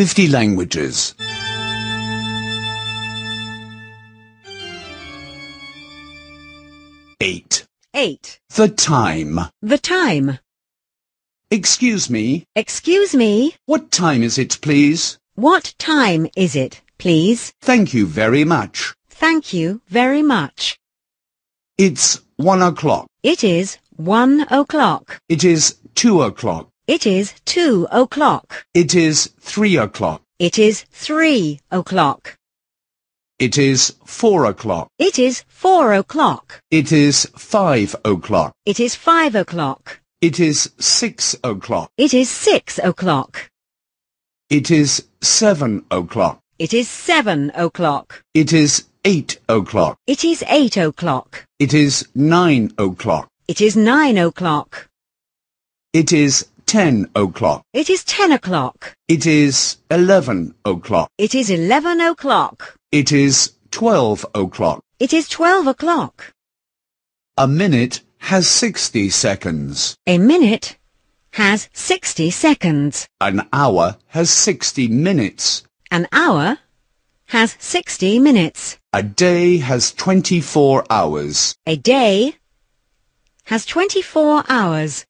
50 languages. 8. 8. The time. The time. Excuse me. Excuse me. What time is it, please? What time is it, please? Thank you very much. Thank you very much. It's one o'clock. It is one o'clock. It is two o'clock. It is two o'clock. It is three o'clock. It is three o'clock. It is four o'clock. It is four o'clock. It is five o'clock. It is five o'clock. It is six o'clock. It is six o'clock. It is seven o'clock. It is seven o'clock. It is eight o'clock. It is eight o'clock. It is nine o'clock. It is nine o'clock. It is ten o'clock. It is ten o'clock. It is eleven o'clock. It is eleven o'clock. It is twelve o'clock. It is twelve o'clock. A minute has sixty seconds. A minute has sixty seconds. An hour has sixty minutes. An hour has 60 minutes. A day has 24 hours. A day has 24 hours.